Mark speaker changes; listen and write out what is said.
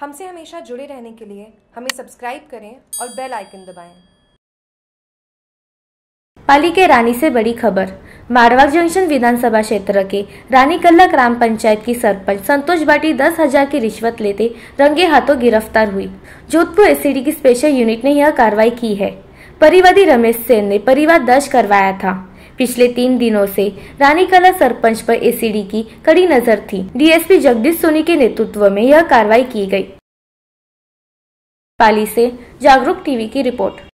Speaker 1: हमसे हमेशा जुड़े रहने के लिए हमें सब्सक्राइब करें और बेल आइकन दबाएं।
Speaker 2: पाली के रानी से बड़ी खबर मारवा जंक्शन विधानसभा क्षेत्र के रानी कल्ला ग्राम पंचायत की सरपंच संतोष बाटी दस हजार की रिश्वत लेते रंगे हाथों गिरफ्तार हुई जोधपुर एससीडी e की स्पेशल यूनिट ने यह कार्रवाई की है परिवादी रमेश सेन ने परिवाद दर्ज करवाया था पिछले तीन दिनों से कला सरपंच पर एसीडी की कड़ी नजर थी डीएसपी जगदीश सोनी के नेतृत्व में यह कार्रवाई की गई
Speaker 3: पाली से जागरूक टीवी की रिपोर्ट